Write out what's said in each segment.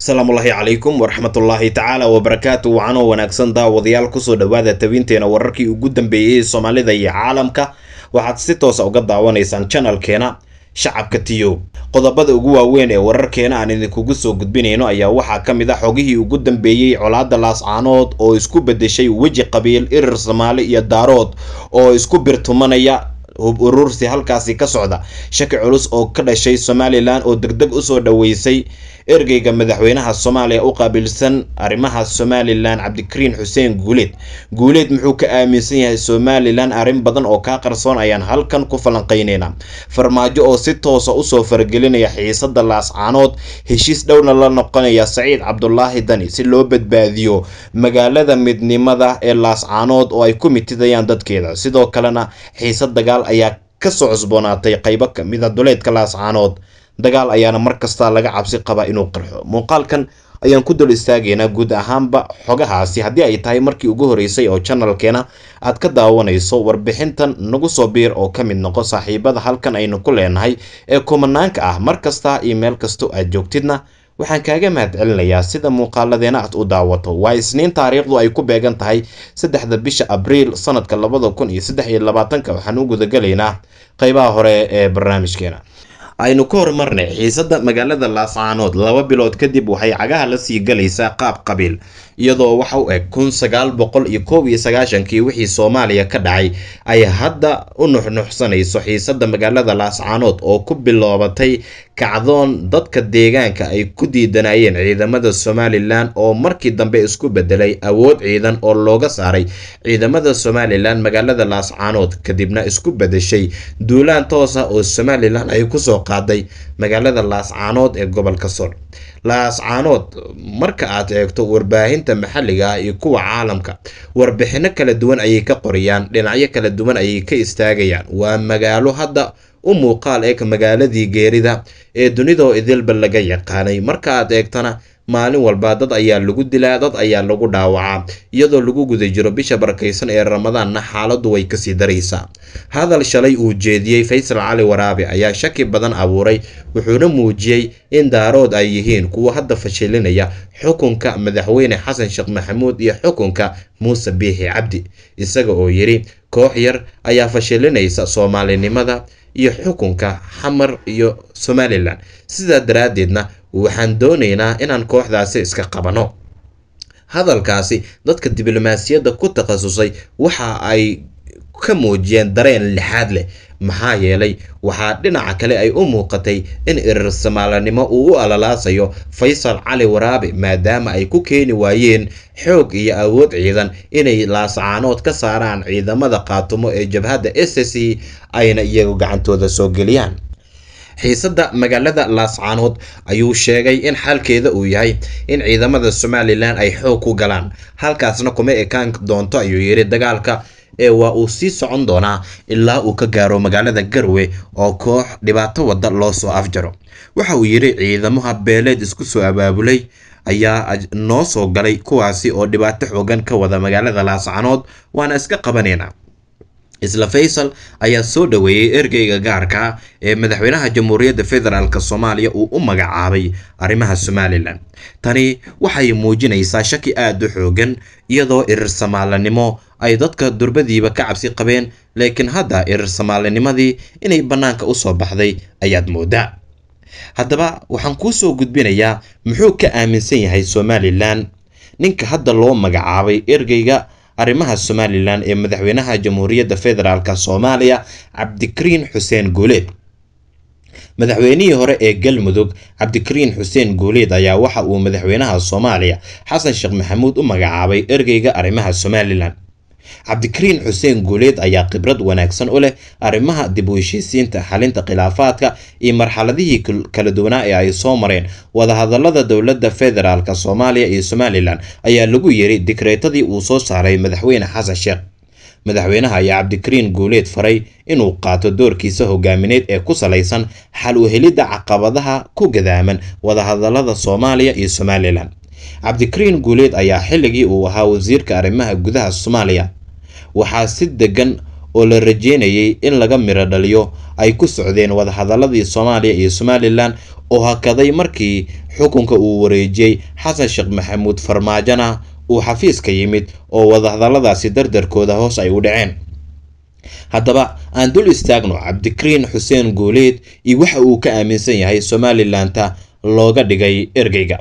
asalaamullaahi calaykum waraxmatullaahi tacaala wabarakaatu wacanoo wanaagsan daawadayaal kusoo dhowaada tabinteena wararkii ugu dambeeyey ee soomaalida iyo caalamka waxaad si toosa ah uga daawanaysaan janalkeena shacabka tiyo qodobada ugu waaweyn ee wararkeena aan idinkugu soo gudbinayno ayaa waxaa ka mid a ah xogihii ugu dambeeyey colaadda laascaanood oo isku beddeshay weji qabiil irir soomaali iyo daarood oo isku birtumanaya uruursi halkaasi ka socda shaki culus oo ka dhashay somalilan oo degdeg usoo dhaweysay ergeyga madaxweynaha soomaaliya u qaabilsan arrimaha somalilan cabdikariin xuseen guuleed guuleed muxuu ka aaminsan yahay somalilan arrin badan oo kaa qarsoon ayaan halkan ku falanqaynaynaa farmaajo oo si toosa ah usoo faragelinaya xiisada laascaanood heshiis dhowna la noqonaya saciid cabdulaahi dani si loo badbaadiyo magaalada midnimada ee laascaanood oo ay ku mitidayaan dadkeeda sidoo kalena xiisa dagaal ayaa ka soo cusboonaatay qaybo ka mida ah duleedka laascaanood dagaal ayaana mar kasta laga cabsi qabaa inuu qarxo muuqaalkan ayaan ku dul istaagaynaa guud ahaanba xogahaasi haddii ay tahay markii ugu horreysay oo janalkeena aad ka daawanayso warbixintan nagu soo biir oo ka mid noqo saaxiibada halkan aynu ku leenahay ee kumanaanka ah mar kasta iyo meel kastoo aad joogtidna waxaan kaaga mahadcelinayaa sida muuqaaladeena aad u daawato waa isniin taariikhdu ay ku beegan tahay saddexda bisha abriil sanadka labada kun iyo saddex iyo labaatanka waxaan u gudagelaynaa qeybaha hore ee barnaamijkeena aynu ka horumarnay xiisada magaalada laascaanood laba bilood kadib waxay cagaha la sii galaysaa qaab qabiil iyadoo waxa u eg kun sagaal boqol iyo koob iyo sagaashankii wixii soomaaliya ka dhacay ay hadda u nuxnuxsanayso xiisada magaalada laascaanood oo ku biloobatay kacdoon dadka deegaanka ay ku diidanaayeen ciidamada somalilan oo markii dambe isku bedelay awood ciidan oo looga saaray ciidamada somalilan magaalada laascaanood kadibna isku bedeshay duulaan toosa oo somalilan ay kusoo qaaday magaalada laascaanood ee gobolka sol laascaanood marka aad eegto warbaahinta maxalliga ah iyo kuwa caalamka warbixino kala duwan ayay ka qoriyaan dhinacyo kala duwan ayay ka istaagayaan waa magaalo hadda u muuqaal eg magaaladii geerida ee dunidoo idilba laga yaqaanay marka aad eegtana maalin walba dad ayaa lagu dilaa dad ayaa lagu dhaawacaa iyadoo lagu guda jiro bisha barakaysan ee ramadaanna xaaladdu way kasii daraysaa hadal shalay uu jeediyey faysal cali waraabi ayaa shaki badan abuuray wuxuuna muujiyey in daarood ay yihiin kuwa hadda fashilinaya xukunka madaxweyne xasan sheekh maxamuud iyo xukunka muuse biixi cabdi isaga oo yidhi koox yar ayaa fashilinaysa soomaalinimada iyo xukunka xamar iyo somalilan sidaa daraaddeedna waxaan doonaynaa inaan kooxdaasi iska qabanno hadalkaasi dadka diblomaasiyadda ku takhasusay waxa ay ka muujiyeen dareen lixaad leh maxaa yeelay waxaa dhinaca kale ay u muuqatay in irir somaalinimo uu u alalaasayo faysal cali waraabe maadaama ay ku keeni waayeen xoog iyo awood ciidan inay laascaanood ka saaraan ciidamada qaatumo ee jabhadda s s e ayna iyagu gacantooda soo geliyaan xiisadda magaalada laascaanood ayuu sheegay in xalkeeda uu yahay in ciidamada somalilan ay xoog ku galaan halkaasna kuma ekaan doonto ayuu yidhi dagaalka ee waa uu sii socon doonaa ilaa uu ka gaaro magaalada garwe oo koox dhibaato wadda loo soo afjaro waxa uu yidhi ciidamaha beeleed isku soo abaabulay ayaa noo soo galay kuwaasi oo dhibaato xoogan ka wada magaalada laascanood waana iska qabanaynaa isla faysal ayaa soo dhoweeyey ergeyga gaarka ee madaxweynaha jamhuuriyadda federaalk soomaaliya uu u magacaabay arrimaha somalilan tani waxay muujinaysaa shaki aad u xoogan iyadoo irir irirsamaallannimo ay dadka durbadiiba ka cabsi qabeen laakiin hadda irir irirsamaallanimadii inay bannaanka u soo baxday ayaad moodaa haddaba waxaan kuu soo gudbinayaa muxuu ka aaminsan yahay somalilan ninka hadda loo magacaabay ergeyga arrimaha somalilan ee madaxweynaha jamhuuriyadda federaalk soomaaliya cabdikariin xuseen guuleed madaxweynihii hore ee galmudug cabdikariin xuseen guuleed ayaa waxa uu madaxweynaha soomaaliya xasan sheekh maxamuud u magacaabay ergeyga arrimaha somalilan cabdikariin xuseen guuleed ayaa khibrad wanaagsan u leh arrimaha dib u heshiisiinta xalinta khilaafaadka iyo marxaladihii kala duwanaa ee ay soo mareen wadahadalada dowladda federaalk soomaaliya iyo somalilan ayaa lagu yeeray dikreetadii uu soo saaray madaxweyne xasan sheekh madaxweynaha ayaa cabdikariin guuleed faray inuu qaato doorkiisa hogaamineed ee ku salaysan xal u helidda caqabadaha ku gadaaman wadahadalada soomaaliya iyo somalilan cabdikariin guuleed ayaa xilligii uu ahaa wasiirka arrimaha gudaha soomaaliya waxaa si deggan oo la rajeynayay in laga miro dhaliyo ay ku socdeen wadahadalladii soomaaliya iyo somalilan oo hakaday markii xukunka uu wareejiyey xasan sheekh maxamuud farmaajana uu xafiiska yimid oo wadahadalladaasi dardarkooda hoos ay u dhaceen haddaba aan dul istaagno cabdikariin xuseen guuleed iyo waxa uu ka aaminsan yahay somalilanta looga dhigay ergeyga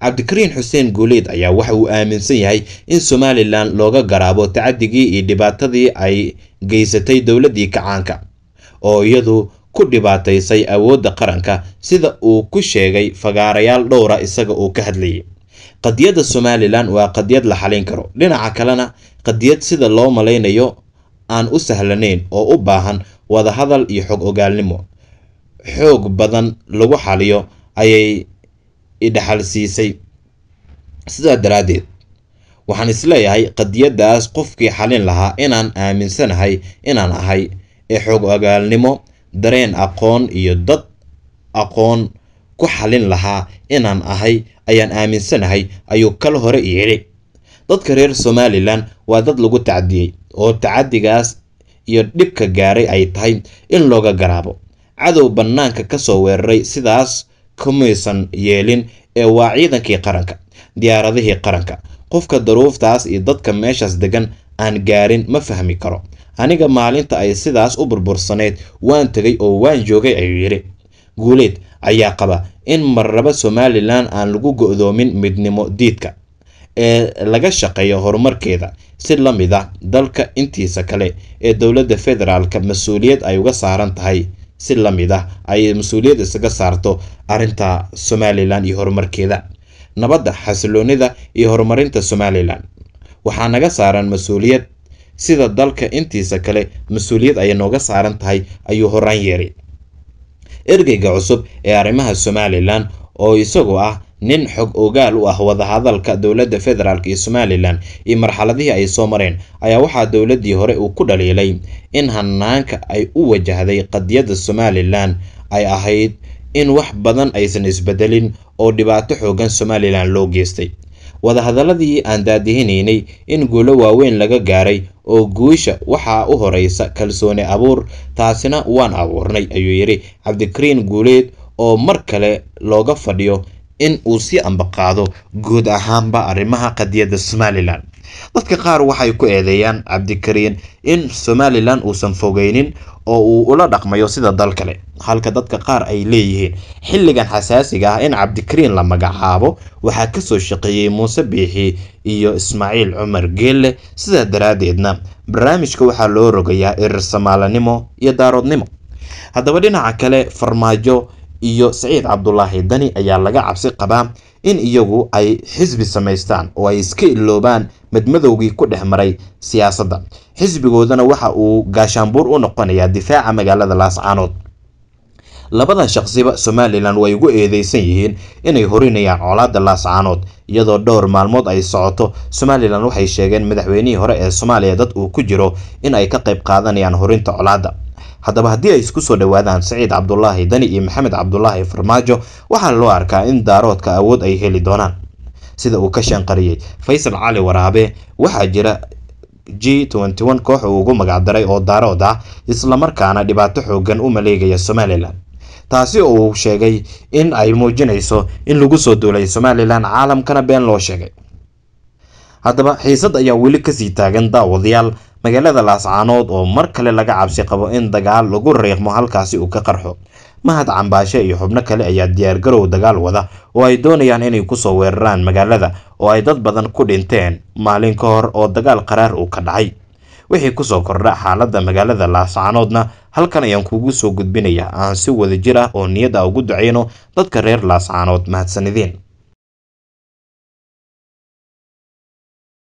cabdikariin xuseen guuleyd ayaa waxa uu aaminsan yahay in somalilan looga garaabo tacadigii iyo dhibaatadii ay geysatay dowladdii kacaanka oo iyadu ku dhibaataysay awoodda qaranka sida uu ku sheegay fagaarayaal dhowra isaga uu ka hadlayay qadiyadda somalilan waa qadiyad la xalin karo dhinaca kalena qadiyad sida loo malaynayo aan u sahlanayn oo u baahan wadahadal iyo xog ogaalnimo xoog badan lagu xaliyo ayay idhaxal siisay sidaa daraaddeed waxaan isleeyahay qadiyaddaas qofkii xalin lahaa inaan aaminsanahay inaan ahay ee xoog ogaalnimo dareen aqoon iyo dad aqoon ku xalin lahaa inaan ahay ayaan aaminsanahay ayuu kal hore i yidhi dadka reer somalilan waa dad lagu tacadiyey oo tacadigaas iyo dhibka gaaray ay tahay in looga garaabo cadow bannaanka ka soo weeraray sidaas kumaysan yeelin ee waa ciidankii qaranka diyaaradihii qaranka qofka daruuftaas iyo dadka meeshaas degan aan gaarin ma fahmi karo aniga maalinta ay sidaas u burbursanayd waan tegay oo waan joogay ayuu yidhi guuleed ayaa qaba in marraba somalilan aan lagu go-doomin midnimo diidka ee laga shaqeeyo horumarkeeda si la mid a ah, dalka intiisa kale ee dowladda federaalka mas-uuliyad ay uga saaran tahay si lamid ah ay mas-uuliyad isaga saarto arrinta somalilan iyo horumarkeeda nabadda xasiloonida iyo horumarinta somalilan waxaa naga saaran mas-uuliyad sida dalka intiisa kale mas-uuliyad ayay nooga saaran tahay ayuu horaan yeeray ergeyga cusub ee arrimaha somalilan oo isagoo ah nin xog ogaal u ah wadahadalka dowladda federaalk ee somalilan iyo marxaladihii ay soo mareen ayaa waxaa dowladdii hore uu ku dhaliilay in hanaanka ay u wajahday qadiyadda somalilan ay ahayd in wax badan aysan isbedelin oo dhibaato xooggan somalilan loo geystay wadahadalladii aan daadihinaynay in guulo waaweyn laga gaaray oo guusha waxaa u horeysa kalsooni abuur taasina waan abuurnay ayuu yidhi cabdikariin guuleed oo mar kale looga fadhiyo in uu sii ambaqaado guud ahaanba arrimaha qadiyadda somalilan dadka qaar waxay ku eedeeyaan cabdikariin in somalilan uusan fogeynin oo uu ula dhaqmayo sida dal kale halka dadka qaar ay leeyihiin xilligan xasaasiga ah in cabdikariin la magacaabo waxaa kasoo shaqeeyey muuse biixi iyo ismaaciil cumar geelle sidaa daraaddeedna barnaamijka waxaa loo rogayaa irir samaalanimo iyo daaroodnimo haddaba dhinaca kale farmaajo iyo siciid cabdulaahi dani ayaa laga cabsi qabaa in iyagu ay xisbi samaystaan oo ay iska iloobaan madmadowgii ku dhex maray siyaasadda xisbigoodana waxa uu gaashaanbuur u noqonayaa difaaca magaalada laascaanood labada shaqsiba somalilan way ugu eedeysan yihiin inay horinayaan colaadda laascaanood iyadoo dhowr maalmood ay socoto somalilan waxay sheegeen madaxweynihii hore ee soomaaliya dad uu ku jiro in ay ka qayb qaadanayaan horinta colaadda haddaba haddii ay isku soo dhowaadaan saciid cabdulaahi dani iyo maxamed cabdulaahi farmaajo waxaa loo arkaa in daaroodka awood ay heli doonaan sida uu ka sheenqariyey faysal cali waraabe waxaa jira g koox uu ugu magacdaray oo daarood ah islamarkaana dhibaato xoogan u maleegaya somalilan taasi oo uu sheegay in ay muujinayso in lagu soo duulay somalilan caalamkana been loo sheegay haddaba xiisad ayaa weli kasii taagan daawadayaal magaalada laascaanood oo mar kale laga cabsi qabo in dagaal lagu riiqmo halkaasi uu ka qarxo mahad cambaashe iyo xubno kale ayaa diyaargarow dagaal wada oo ay doonayaan inay kusoo weeraraan magaalada oo ay dad badan ku dhinteen maalin ka hor oo dagaal qaraar uu ka dhacay wixii kusoo kordha xaaladda magaalada laascaanoodna halkan ayaan kuugu soo gudbinaya aan si wada jir ah oo niyad ah ugu duceyno dadka reer laascaanood mahadsanideen